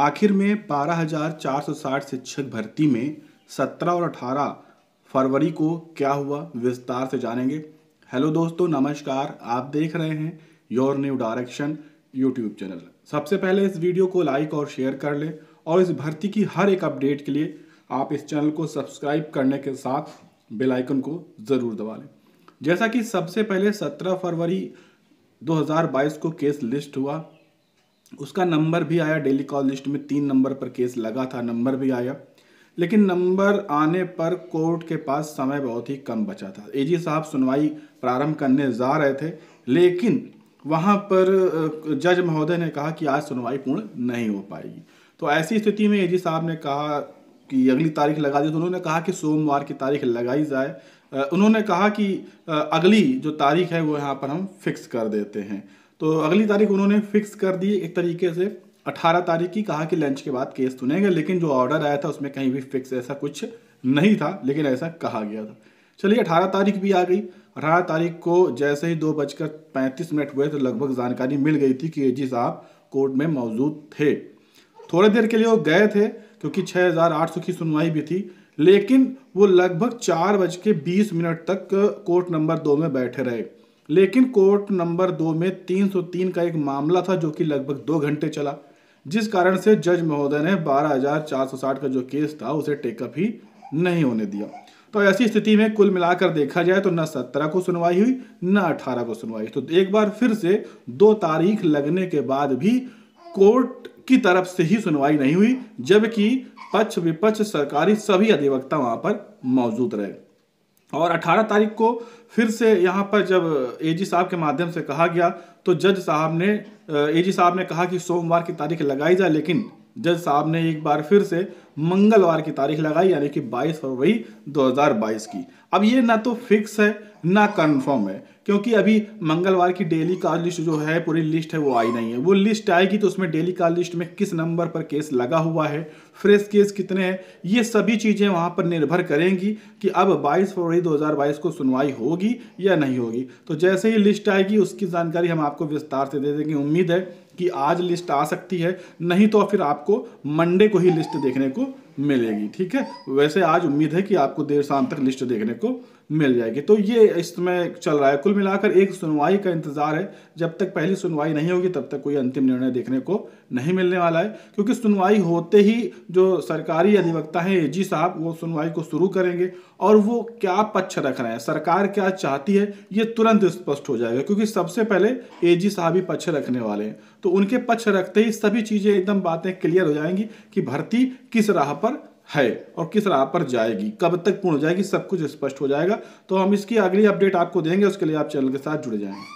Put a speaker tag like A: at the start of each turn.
A: आखिर में बारह हजार चार सौ साठ शिक्षक भर्ती में सत्रह और अठारह फरवरी को क्या हुआ विस्तार से जानेंगे हेलो दोस्तों नमस्कार आप देख रहे हैं your new direction YouTube channel सबसे पहले इस वीडियो को लाइक और शेयर कर लें और इस भर्ती की हर एक अपडेट के लिए आप इस चैनल को सब्सक्राइब करने के साथ बेल आइकन को ज़रूर दबा लें जैसा कि सबसे पहले 17 फरवरी 2022 को केस लिस्ट हुआ उसका नंबर भी आया डेली कॉल लिस्ट में तीन नंबर पर केस लगा था नंबर भी आया लेकिन नंबर आने पर कोर्ट के पास समय बहुत ही कम बचा था एजी साहब सुनवाई प्रारंभ करने जा रहे थे लेकिन वहाँ पर जज महोदय ने कहा कि आज सुनवाई पूर्ण नहीं हो पाएगी तो ऐसी स्थिति में एजी साहब ने कहा कि अगली तारीख लगा दी तो उन्होंने कहा कि सोमवार की तारीख लगाई जाए उन्होंने कहा कि अगली जो तारीख है वो यहाँ पर हम फिक्स कर देते हैं तो अगली तारीख उन्होंने फिक्स कर दी एक तरीके से अठारह तारीख की कहा कि लंच के बाद केस सुनेंगे तो लेकिन जो ऑर्डर आया था उसमें कहीं भी फिक्स ऐसा कुछ नहीं था लेकिन ऐसा कहा गया था चलिए अठारह तारीख भी आ गई अठारह तारीख को जैसे ही दो बजकर पैंतीस मिनट हुए तो लगभग जानकारी मिल गई थी कि ए साहब कोर्ट में मौजूद थे थोड़ी देर के लिए वो गए थे क्योंकि सौ की सुनवाई भी थी लेकिन वो लगभग चार बज के बीस मिनट तक कोर्ट नंबर दो में बैठे रहे लेकिन कोर्ट नंबर दो में 303 का एक मामला था जो कि लगभग दो घंटे चला जिस कारण से जज महोदय ने 12,460 का जो केस था उसे टेकअप ही नहीं होने दिया तो ऐसी स्थिति में कुल मिलाकर देखा जाए तो न सत्रह को सुनवाई हुई न अठारह को सुनवाई तो एक बार फिर से दो तारीख लगने के बाद भी कोर्ट की तरफ से ही सुनवाई नहीं हुई जबकि पक्ष विपक्ष सरकारी सभी अधिवक्ता वहां पर मौजूद रहे और 18 तारीख को फिर से यहाँ पर जब एजी साहब के माध्यम से कहा गया तो जज साहब ने एजी साहब ने कहा कि सोमवार की तारीख लगाई जाए लेकिन जज साहब ने एक बार फिर से मंगलवार की तारीख लगाई यानी कि 22 फरवरी 2022 की अब ये ना तो फिक्स है ना कंफर्म है क्योंकि अभी मंगलवार की डेली कार लिस्ट जो है पूरी लिस्ट है वो आई नहीं है वो लिस्ट आएगी तो उसमें डेली कार लिस्ट में किस नंबर पर केस लगा हुआ है फ्रेश केस कितने हैं ये सभी चीज़ें वहाँ पर निर्भर करेंगी कि अब 22 फरवरी 2022 को सुनवाई होगी या नहीं होगी तो जैसे ही लिस्ट आएगी उसकी जानकारी हम आपको विस्तार से दे देंगे उम्मीद है कि आज लिस्ट आ सकती है नहीं तो फिर आपको मंडे को ही लिस्ट देखने को मिलेगी ठीक है वैसे आज उम्मीद है कि आपको देर शाम तक लिस्ट देखने को मिल जाएगी तो ये इसमें चल रहा है कुल मिलाकर एक सुनवाई का इंतजार है जब तक पहली सुनवाई नहीं होगी तब तक कोई अंतिम निर्णय देखने को नहीं मिलने वाला है क्योंकि सुनवाई होते ही जो सरकारी अधिवक्ता हैं एजी साहब वो सुनवाई को शुरू करेंगे और वो क्या पक्ष रख रहे हैं सरकार क्या चाहती है ये तुरंत स्पष्ट हो जाएगा क्योंकि सबसे पहले ए साहब ही पक्ष रखने वाले हैं तो उनके पक्ष रखते ही सभी चीज़ें एकदम बातें क्लियर हो जाएंगी कि भर्ती किस राह पर है और किस राह पर जाएगी कब तक पूर्ण हो जाएगी सब कुछ स्पष्ट हो जाएगा तो हम इसकी अगली अपडेट आपको देंगे उसके लिए आप चैनल के साथ जुड़े जाएंगे